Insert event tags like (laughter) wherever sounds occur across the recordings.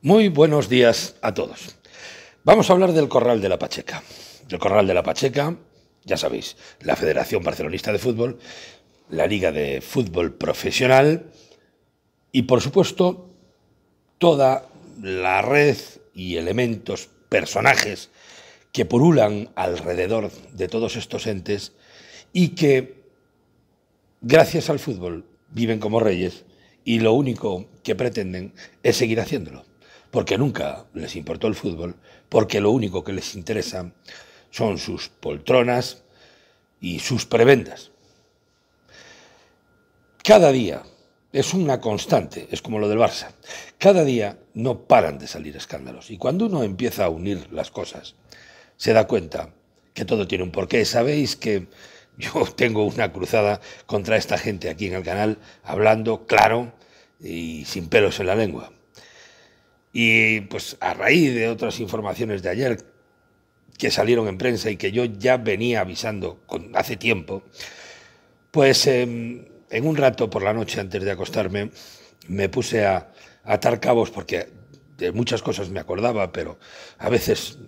Muy buenos días a todos. Vamos a hablar del Corral de la Pacheca. El Corral de la Pacheca, ya sabéis, la Federación Barcelonista de Fútbol, la Liga de Fútbol Profesional y, por supuesto, toda la red y elementos, personajes que purulan alrededor de todos estos entes y que, gracias al fútbol, viven como reyes y lo único que pretenden es seguir haciéndolo porque nunca les importó el fútbol, porque lo único que les interesa son sus poltronas y sus prebendas. Cada día es una constante, es como lo del Barça. Cada día no paran de salir escándalos. Y cuando uno empieza a unir las cosas, se da cuenta que todo tiene un porqué. Sabéis que yo (laughs) tengo una cruzada contra esta gente aquí en el canal, hablando claro y sin pelos en la lengua. Y pues a raíz de otras informaciones de ayer que salieron en prensa y que yo ya venía avisando hace tiempo, pues em, en un rato por la noche antes de acostarme me puse a, atar cabos porque de muchas cosas me acordaba, pero a veces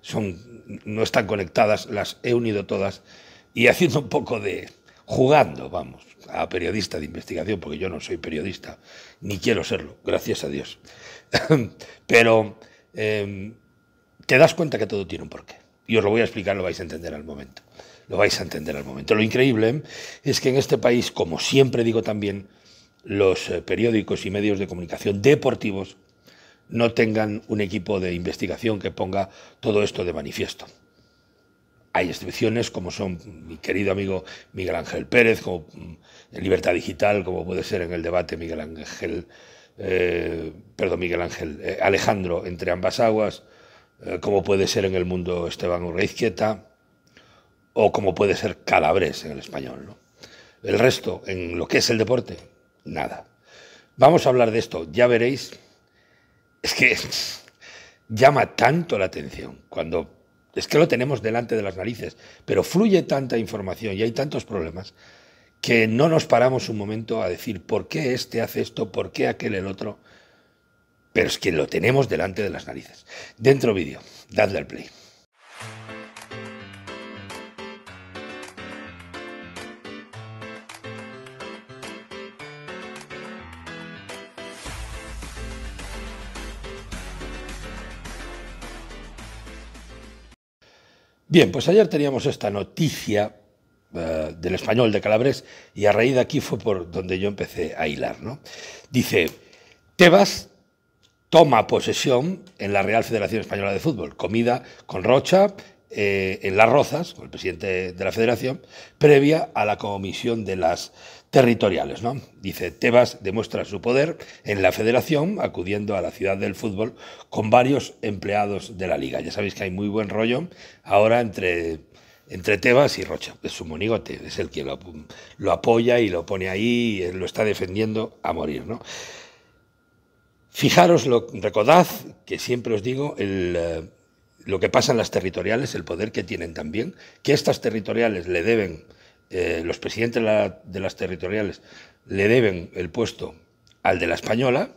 son, no están conectadas, las he unido todas y haciendo un poco de, jugando, vamos, a periodista de investigación, porque yo no soy periodista, ni quiero serlo, gracias a Dios. (laughs) Pero em, te das cuenta que todo tiene un porqué. Y os lo voy a explicar, lo vais a entender al momento. Lo vais a entender al momento. Lo increíble es que en este país, como siempre digo también, los eh, periódicos y medios de comunicación deportivos no tengan un equipo de investigación que ponga todo esto de manifiesto. Hay excepciones como son mi querido amigo Miguel Ángel Pérez, como mm, Libertad Digital, como puede ser en el debate Miguel Ángel, eh, perdón, Miguel Ángel, eh, Alejandro entre ambas aguas, eh, como puede ser en el mundo Esteban Urreizquieta, o como puede ser Calabres en el español. ¿no? El resto, en lo que es el deporte, nada. Vamos a hablar de esto, ya veréis. Es que (laughs) llama tanto la atención cuando es que lo tenemos delante de las narices, pero fluye tanta información y hay tantos problemas que no nos paramos un momento a decir por qué este hace esto, por qué aquel el otro, pero es que lo tenemos delante de las narices. Dentro vídeo, dadle al play. Bien, pues ayer teníamos esta noticia eh, del español de Calabres y a raíz de aquí fue por donde yo empecé a hilar. Dice, Tebas toma posesión en la Real Federación Española de Fútbol, comida con Rocha eh, en Las Rozas, con el presidente de la federación, previa a la comisión de las territoriales. ¿no? Dice, Tebas demuestra su poder en la federación acudiendo a la ciudad del fútbol con varios empleados de la liga. Ya sabéis que hay muy buen rollo ahora entre, entre Tebas y Rocha. Es su monigote, es el que lo, apoya y lo pone ahí, y eh, lo está defendiendo a morir. ¿no? Fijaros, lo, recordad que siempre os digo, el eh, lo que pasa en las territoriales, el poder que tienen también, que estas territoriales le deben, eh, los presidentes de, las territoriales le deben el puesto al de la española,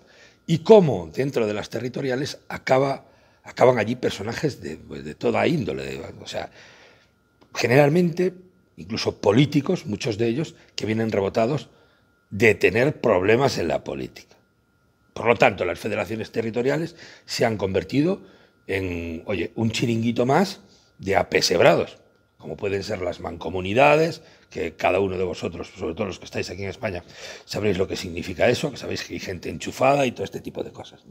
y cómo dentro de las territoriales acaba, acaban allí personajes de, pues, de toda índole. o sea, generalmente, incluso políticos, muchos de ellos, que vienen rebotados de tener problemas en la política. Por lo tanto, las federaciones territoriales se han convertido en, oye, un chiringuito más de apesebrados, como pueden ser las mancomunidades, que cada uno de vosotros, sobre todo los que estáis aquí en España, sabréis lo que significa eso, que sabéis que hay gente enchufada y todo este tipo de cosas.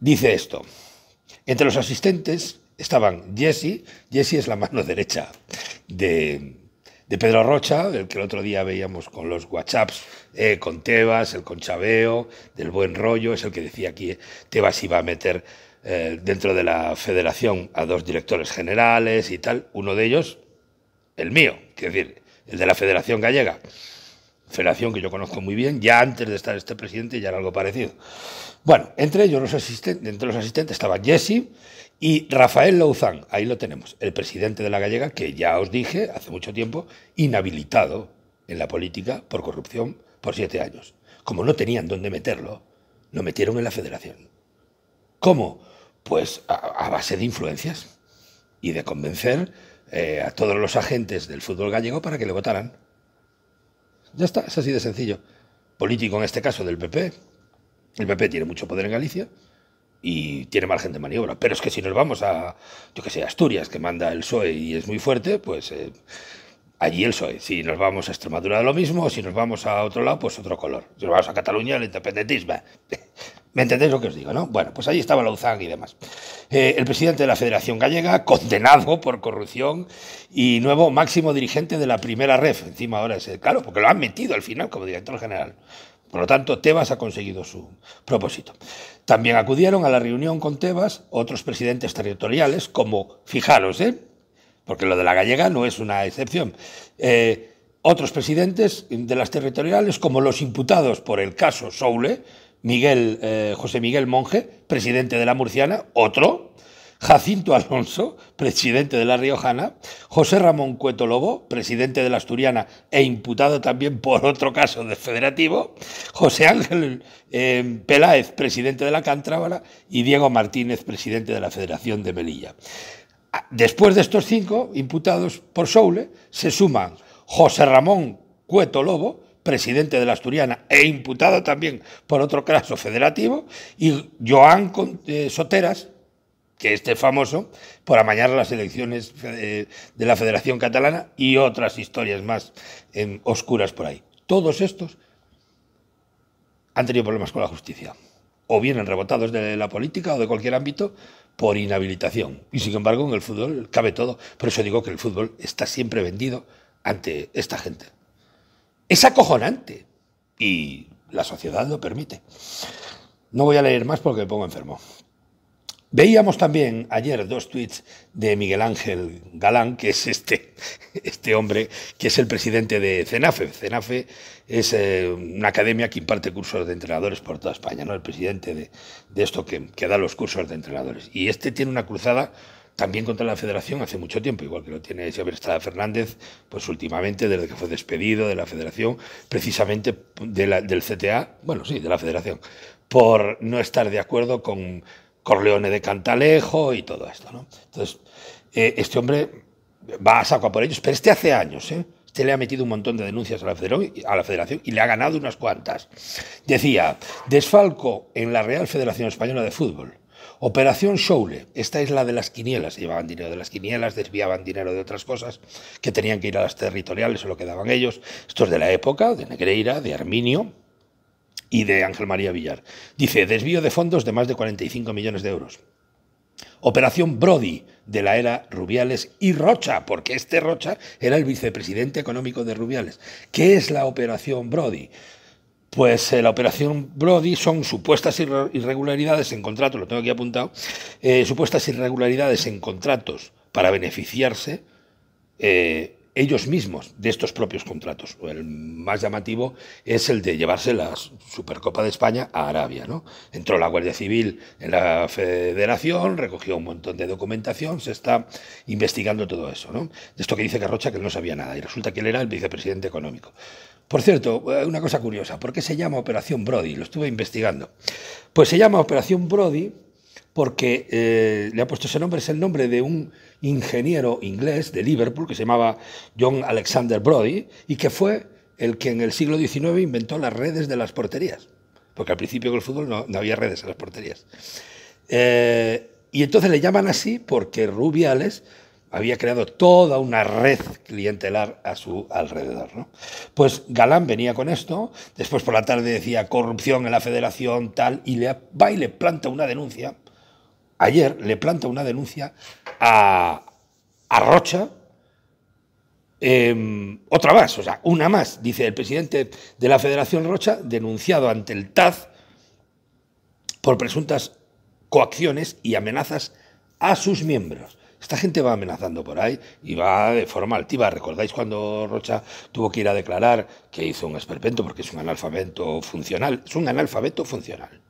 Dice esto, entre los asistentes estaban Jesse, Jesse es la mano derecha de, Pedro Rocha, el que el otro día veíamos con los WhatsApps, eh, con Tebas, el con Chaveo, del buen rollo, es el que decía aquí, eh, Tebas iba a meter eh, dentro de la federación a dos directores generales y tal, uno de ellos, el mío, es decir, el de la Federación Gallega, federación que yo conozco muy bien, ya antes de estar este presidente ya era algo parecido. Bueno, entre ellos los asistentes, entre los asistentes estaba Jesse y Rafael Lauzán, ahí lo tenemos, el presidente de la Gallega, que ya os dije hace mucho tiempo, inhabilitado en la política por corrupción por siete años. Como no tenían dónde meterlo, lo metieron en la federación. ¿Cómo? Pues a, base de influencias y de convencer eh, a todos los agentes del fútbol gallego para que le votaran. Ya está, es así de sencillo. Político en este caso del PP. El PP tiene mucho poder en Galicia y tiene margen de maniobra. Pero es que si nos vamos a, yo que sé, Asturias, que manda el PSOE y es muy fuerte, pues eh, allí el PSOE. Si nos vamos a Extremadura, lo mismo. Si nos vamos a otro lado, pues otro color. Si nos vamos a Cataluña, el independentismo. ¿Me entendéis lo que os digo, no? Bueno, pues allí estaba Lauzán y demás. Eh, el presidente de la Federación Gallega, condenado por corrupción y nuevo máximo dirigente de la primera ref. Encima ahora es, el... Eh, claro, porque lo han metido al final como director general. Por lo tanto, Tebas ha conseguido su propósito. También acudieron a la reunión con Tebas otros presidentes territoriales, como, fijaros, ¿eh? porque lo de la gallega no es una excepción. Eh, otros presidentes de las territoriales, como los imputados por el caso Soule, Miguel, eh, José Miguel Monge, presidente de la Murciana, otro, Jacinto Alonso, presidente de la Riojana, José Ramón Cueto Lobo, presidente de la Asturiana e imputado también por otro caso de federativo, José Ángel eh, Peláez, presidente de la Cantrábala, y Diego Martínez, presidente de la Federación de Melilla. Ah, después de estos cinco imputados por Soule, se suman José Ramón Cueto Lobo, presidente de la Asturiana e imputado también por otro caso federativo, y Joan eh, Soteras, que este famoso, por amañar las elecciones eh, de la Federación Catalana y otras historias más oscuras por ahí. Todos estos han tenido problemas con la justicia, o vienen rebotados de la política o de cualquier ámbito por inhabilitación. Y sin embargo, en el fútbol cabe todo. Por eso digo que el fútbol está siempre vendido ante esta gente. Es acojonante y la sociedad lo permite. No voy a leer más porque me pongo enfermo. Veíamos también ayer dos tweets de Miguel Ángel Galán, que es este, (laughs) este hombre que es el presidente de CENAFE. CENAFE es eh, una academia que imparte cursos de entrenadores por toda España, ¿no? El presidente de, esto que, que, da los cursos de entrenadores. Y este tiene una cruzada también contra la federación hace mucho tiempo, igual que lo tiene Xavier Estrada Fernández, pues últimamente, desde que fue despedido de la federación, precisamente del CTA, bueno, sí, de la federación, por no estar de acuerdo con Corleone de Cantalejo y todo esto, ¿no? Entonces, eh, este hombre va a saco por ellos, pero este hace años, ¿eh? Este le ha metido un montón de denuncias a la federación y le ha ganado unas cuantas. Decía, desfalco en la Real Federación Española de Fútbol Operación Showle, esta es la de las quinielas, llevaban dinero de las quinielas, desviaban dinero de otras cosas, que tenían que ir a las territoriales o lo que daban ellos. Esto es de la época, de Negreira, de Arminio, y de Ángel María Villar. Dice, desvío de fondos de más de 45 millones de euros. Operación Brody de la era Rubiales y Rocha, porque este Rocha era el vicepresidente económico de Rubiales. ¿Qué es la operación Brody? pues eh, la operación Brody son supuestas irregularidades en contratos, lo tengo aquí apuntado, eh, supuestas irregularidades en contratos para beneficiarse eh, ellos mismos de estos propios contratos. El más llamativo es el de llevarse la Supercopa de España a Arabia. ¿no? Entró la Guardia Civil en la Federación, recogió un montón de documentación, se está investigando todo eso. ¿no? De esto que dice Carrocha que él no sabía nada y resulta que él era el vicepresidente económico. Por cierto, eh, una cosa curiosa, ¿por qué se llama Operación Brody? Lo estuve investigando. Pues se llama Operación Brody porque eh, le ha puesto ese nombre, es el nombre de un ingeniero inglés de Liverpool que se llamaba John Alexander Brody y que fue el que en el siglo XIX inventó las redes de las porterías, porque al principio con el fútbol no, había redes en las porterías. Eh, y entonces le llaman así porque Rubiales había creado toda una red clientelar a su alrededor. ¿no? Pues Galán venía con esto, después por la tarde decía corrupción en la federación, tal, y le va y le planta una denuncia. Ayer le planta una denuncia a, Rocha, em, otra más, o sea, una más, dice el presidente de la Federación Rocha, denunciado ante el TAZ por presuntas coacciones y amenazas a sus miembros. Esta gente va amenazando por ahí y va de forma altiva. ¿Recordáis cuando Rocha tuvo que ir a declarar que hizo un esperpento porque es un analfabeto funcional? Es un analfabeto funcional.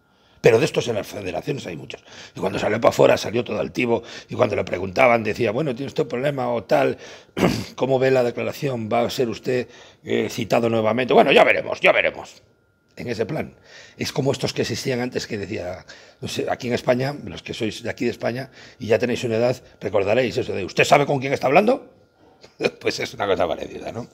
Pero de estos en las federaciones hay muchos. Y cuando salió para afuera salió todo altivo y cuando le preguntaban decía, bueno, tiene usted problema o tal, (clears throat) ¿cómo ve la declaración? ¿Va a ser usted eh, citado nuevamente? Bueno, ya veremos, ya veremos en ese plan. Es como estos que existían antes que decía, no sé, aquí en España, los que sois de aquí de España y ya tenéis una edad, recordaréis eso de, ¿usted sabe con quién está hablando? (laughs) Pues es una cosa parecida, ¿no?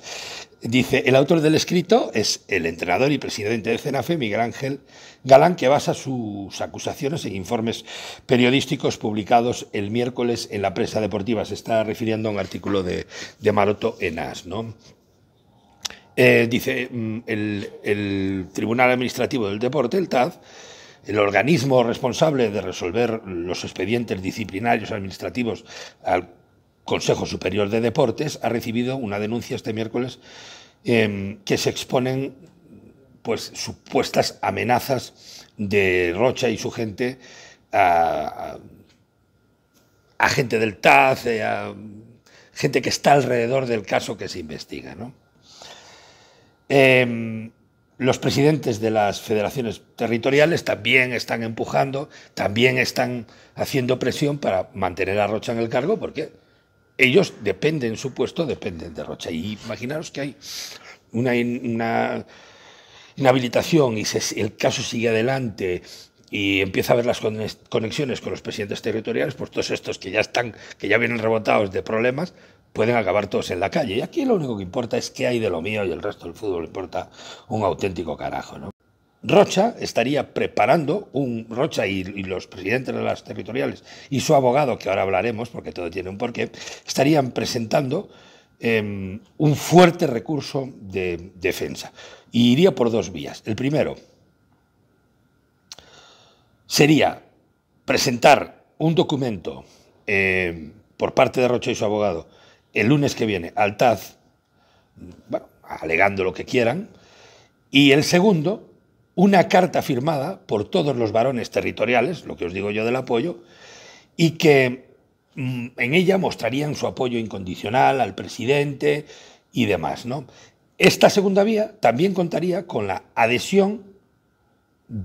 Dice, el autor del escrito es el entrenador y presidente del CENAFE, Miguel Ángel Galán, que basa sus acusaciones en informes periodísticos publicados el miércoles en la prensa deportiva. Se está refiriendo a un artículo de, de Maroto Enas, ¿no? Eh, dice mm, el, Tribunal Administrativo del Deporte, el TAD, el organismo responsable de resolver los expedientes disciplinarios administrativos al Consejo Superior de Deportes, ha recibido una denuncia este miércoles em, que se exponen pues supuestas amenazas de Rocha y su gente a, gente del TAD, eh, a gente que está alrededor del caso que se investiga. ¿no? Em, los presidentes de las federaciones territoriales también están empujando, también están haciendo presión para mantener a Rocha en el cargo, porque ellos dependen, su puesto dependen de Rocha. Y imaginaros que hay una, inhabilitación y el caso sigue adelante y empieza a haber las conexiones con los presidentes territoriales, pues todos estos que ya están, que ya vienen rebotados de problemas, pueden acabar todos en la calle. Y aquí lo único que importa es qué hay de lo mío y el resto del fútbol importa un auténtico carajo, ¿no? Rocha estaría preparando un Rocha y, los presidentes de las territoriales y su abogado, que ahora hablaremos porque todo tiene un porqué, estarían presentando em, un fuerte recurso de defensa. Y iría por dos vías. El primero sería presentar un documento em, por parte de Rocha y su abogado el lunes que viene Altaz, bueno, alegando lo que quieran, y el segundo, una carta firmada por todos los varones territoriales, lo que os digo yo del apoyo, y que mm, en ella mostrarían su apoyo incondicional al presidente y demás. ¿no? Esta segunda vía también contaría con la adhesión,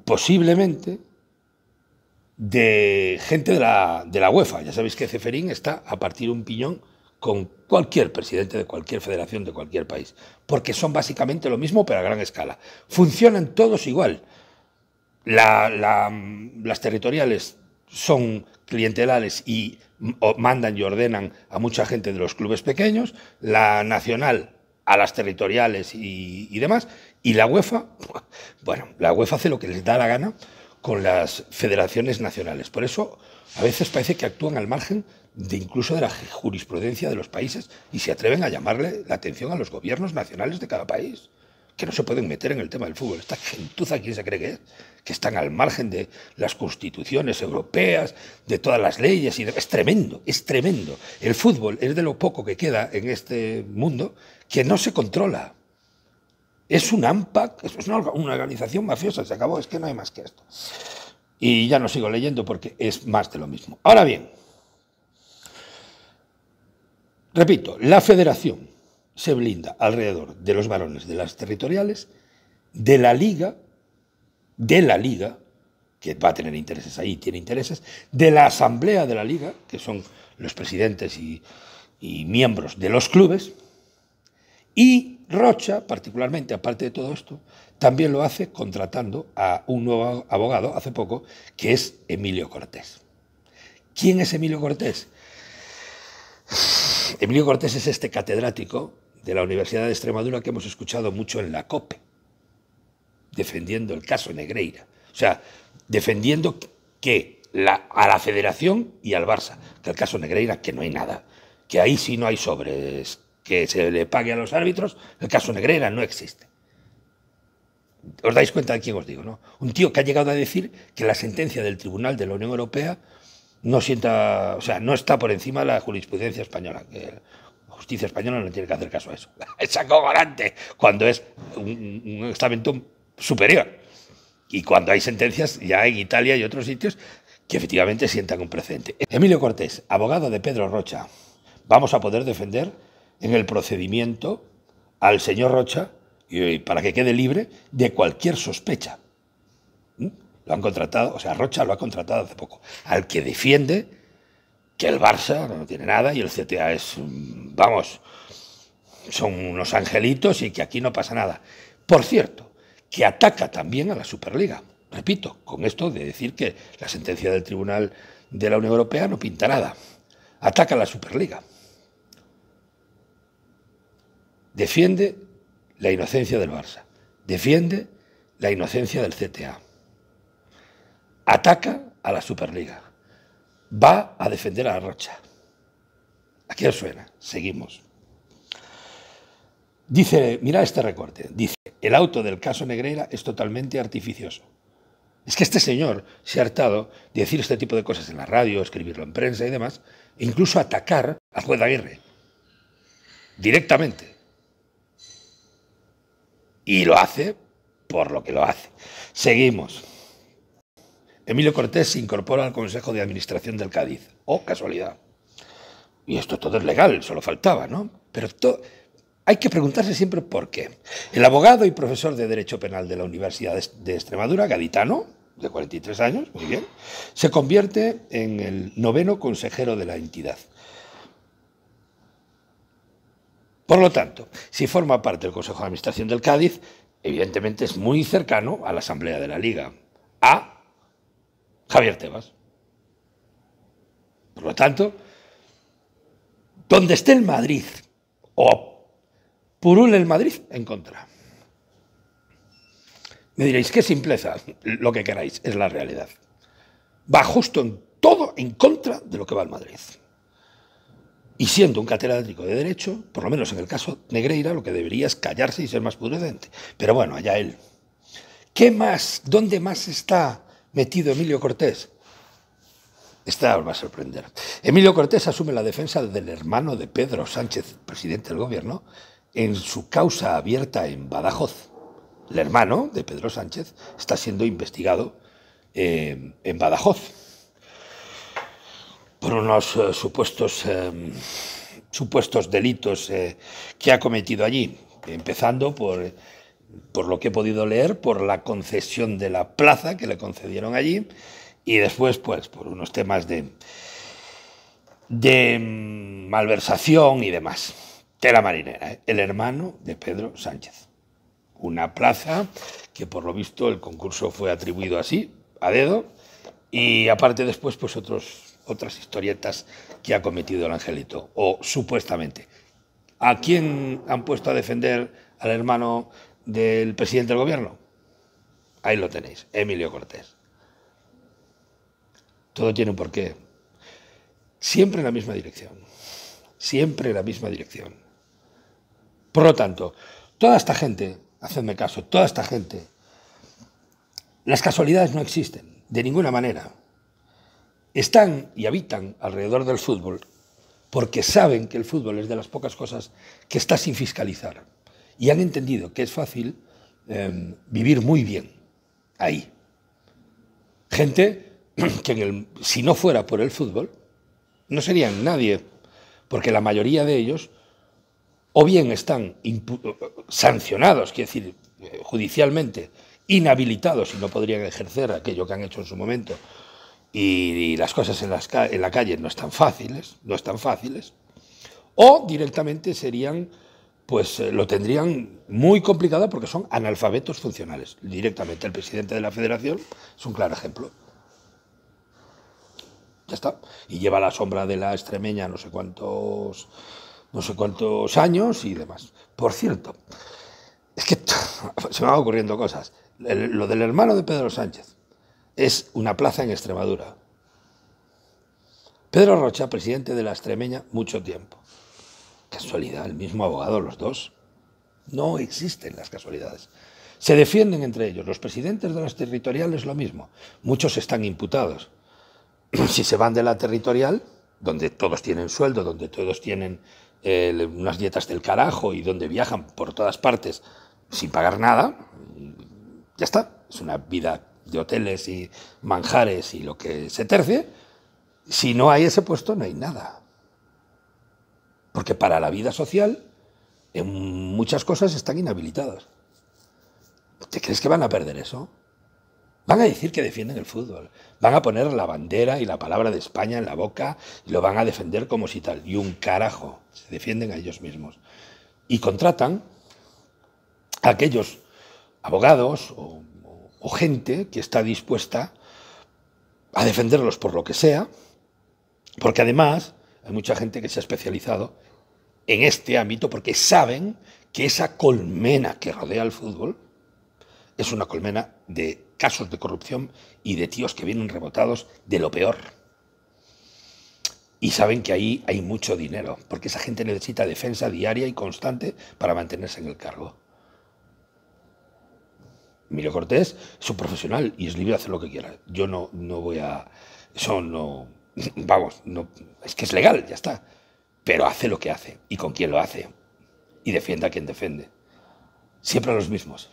posiblemente, de gente de la, de la UEFA. Ya sabéis que Ceferín está a partir de un piñón con cualquier presidente de cualquier federación de cualquier país, porque son básicamente lo mismo pero a gran escala. Funcionan todos igual. las territoriales son clientelares y mm, mandan y ordenan a mucha gente de los clubes pequeños, la nacional a las territoriales y, y demás, y la UEFA, (laughs) bueno, la UEFA hace lo que les da la gana con las federaciones nacionales. Por eso a veces parece que actúan al margen incluso de la jurisprudencia de los países y se atreven a llamarle la atención a los gobiernos nacionales de cada país, que no se pueden meter en el tema del fútbol. Esta gentuza, ¿quién se cree que es? Que están al margen de las constituciones europeas, de todas las leyes. Y Es tremendo, es tremendo. El fútbol es de lo poco que queda en este mundo que no se controla. Es un AMPAC, es una, una organización mafiosa, se acabó, es que no hay más que esto. Y ya no sigo leyendo porque es más de lo mismo. Ahora bien, Repito, la federación se blinda alrededor de los varones de las territoriales, de la liga, de la liga, que va a tener intereses ahí, tiene intereses, de la asamblea de la liga, que son los presidentes y, miembros de los clubes, y Rocha, particularmente, aparte de todo esto, también lo hace contratando a un nuevo abogado hace poco, que es Emilio Cortés. ¿Quién es Emilio Cortés? Emilio Cortés es este catedrático de la Universidad de Extremadura que hemos escuchado mucho en la COPE, defendiendo el caso Negreira. O sea, defendiendo que a la Federación y al Barça, que el caso Negreira, que no hay nada, que ahí si no hay sobres, que se le pague a los árbitros, el caso Negreira no existe. Os dais cuenta de quién os digo, ¿no? Un tío que ha llegado a decir que la sentencia del Tribunal de la Unión Europea no sienta, o sea, no está por encima de la jurisprudencia española. Que la justicia española no tiene que hacer caso a eso. (laughs) Es acogorante cuando es un, un estamento superior. Y cuando hay sentencias, ya en Italia y otros sitios, que efectivamente sientan un precedente. Emilio Cortés, abogado de Pedro Rocha, vamos a poder defender en el procedimiento al señor Rocha, y para que quede libre, de cualquier sospecha. Lo han contratado, o sea, Rocha lo ha contratado hace poco. Al que defiende que el Barça no tiene nada y el CTA es, vamos, son unos angelitos y que aquí no pasa nada. Por cierto, que ataca también a la Superliga. Repito, con esto de decir que la sentencia del Tribunal de la Unión Europea no pinta nada. Ataca a la Superliga. Defiende la inocencia del Barça. Defiende la inocencia del CTA ataca a la Superliga. Va a defender a la Rocha. Aquí os suena. Seguimos. Dice, mira este recorte. Dice, el auto del caso Negreira es totalmente artificioso. Es que este señor se ha hartado de decir este tipo de cosas en la radio, escribirlo en prensa y demás, e incluso atacar a juez Aguirre. Directamente. Y lo hace por lo que lo hace. Seguimos. Emilio Cortés se incorpora al Consejo de Administración del Cádiz. ¡Oh, casualidad! Y esto todo es legal, solo faltaba, ¿no? Pero hay que preguntarse siempre por qué. El abogado y profesor de Derecho Penal de la Universidad de Extremadura, gaditano, de 43 años, muy bien, se convierte en el noveno consejero de la entidad. Por lo tanto, si forma parte del Consejo de Administración del Cádiz, evidentemente es muy cercano a la Asamblea de la Liga, a Javier Tebas. Por lo tanto, donde esté el Madrid o purule el Madrid, en contra. Me diréis, qué simpleza, lo que queráis, es la realidad. Va justo en todo en contra de lo que va el Madrid. Y siendo un catedrático de Derecho, por lo menos en el caso Negreira, lo que debería es callarse y ser más prudente. Pero bueno, allá él. ¿Qué más? ¿Dónde más está metido Emilio Cortés? Esta va a sorprender. Emilio Cortés asume la defensa del hermano de Pedro Sánchez, presidente del gobierno, en su causa abierta en Badajoz. El hermano de Pedro Sánchez está siendo investigado eh, en Badajoz por unos eh, supuestos, em, supuestos delitos eh, que ha cometido allí, empezando por por lo que he podido leer, por la concesión de la plaza que le concedieron allí y después, pues, por unos temas de, de mm, malversación y demás. Tela marinera, ¿eh? el hermano de Pedro Sánchez. Una plaza que, por lo visto, el concurso fue atribuido así, a dedo, y aparte después, pues, otros, otras historietas que ha cometido el angelito, o supuestamente. ¿A quién han puesto a defender al hermano del presidente del gobierno? Ahí lo tenéis, Emilio Cortés. Todo tiene un porqué. Siempre en la misma dirección. Siempre en la misma dirección. Por lo tanto, toda esta gente, hacedme caso, toda esta gente, las casualidades no existen, de ninguna manera. Están y habitan alrededor del fútbol porque saben que el fútbol es de las pocas cosas que está sin fiscalizar y han entendido que es fácil em, vivir muy bien ahí. Gente (clears throat) que en el, si no fuera por el fútbol no serían nadie, porque la mayoría de ellos o bien están sancionados, quiero decir, judicialmente, inhabilitados y no podrían ejercer aquello que han hecho en su momento, y, las cosas en, en la calle no están fáciles, no están fáciles, o directamente serían pues eh, lo tendrían muy complicado porque son analfabetos funcionales. Directamente el presidente de la federación es un claro ejemplo. Ya está. Y lleva la sombra de la extremeña no sé cuántos, no sé cuántos años y demás. Por cierto, es que (laughs) se me van ocurriendo cosas. lo del hermano de Pedro Sánchez es una plaza en Extremadura. Pedro Rocha, presidente de la extremeña, mucho tiempo casualidad, el mismo abogado los dos. No existen las casualidades. Se defienden entre ellos. Los presidentes de las territoriales lo mismo. Muchos están imputados. (clears throat) Si se van de la territorial, donde todos tienen sueldo, donde todos tienen eh, unas dietas del carajo y donde viajan por todas partes sin pagar nada, ya está. Es una vida de hoteles y manjares y lo que se terce. Si no hay ese puesto, no hay nada. Porque para la vida social, en muchas cosas están inhabilitadas. ¿Te crees que van a perder eso? Van a decir que defienden el fútbol. Van a poner la bandera y la palabra de España en la boca y lo van a defender como si tal. Y un carajo, se defienden a ellos mismos. Y contratan a aquellos abogados o gente que está dispuesta a defenderlos por lo que sea, porque además hay mucha gente que se ha especializado en este ámbito porque saben que esa colmena que rodea al fútbol es una colmena de casos de corrupción y de tíos que vienen rebotados de lo peor. Y saben que ahí hay mucho dinero, porque esa gente necesita defensa diaria y constante para mantenerse en el cargo. Emilio Cortés es un profesional y es libre de hacer lo que quiera. Yo no, no voy a... Eso no, vamos, no, es que es legal, ya está. Pero hace lo que hace y con quién lo hace. Y defienda a quien defiende. Siempre a los mismos.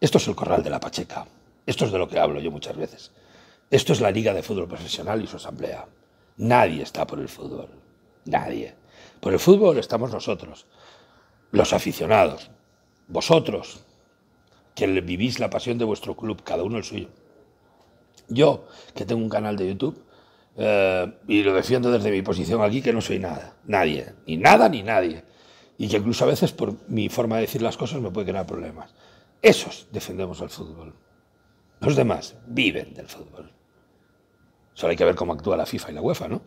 Esto es el corral de la Pacheca. Esto es de lo que hablo yo muchas veces. Esto es la Liga de Fútbol Profesional y su asamblea. Nadie está por el fútbol. Nadie. Por el fútbol estamos nosotros, los aficionados, vosotros, que vivís la pasión de vuestro club, cada uno el suyo. Yo, que tengo un canal de YouTube, eh, y lo defiendo desde mi posición aquí, que no soy nada, nadie, ni nada ni nadie, y que incluso a veces por mi forma de decir las cosas me puede crear problemas. Esos defendemos al fútbol. Los demás viven del fútbol. Solo hay que ver cómo actúa la FIFA y la UEFA, ¿no?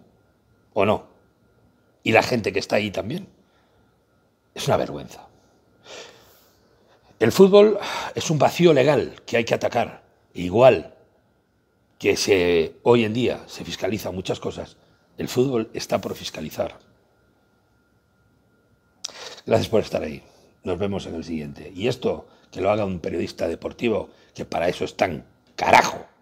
¿O no? Y la gente que está ahí también. Es una vergüenza. El fútbol es un vacío legal que hay que atacar. Igual que hoy en día se fiscaliza muchas cosas, el fútbol está por fiscalizar. Gracias por estar ahí. Nos vemos en el siguiente. Y esto, que lo haga un periodista deportivo, que para eso es tan Carajo.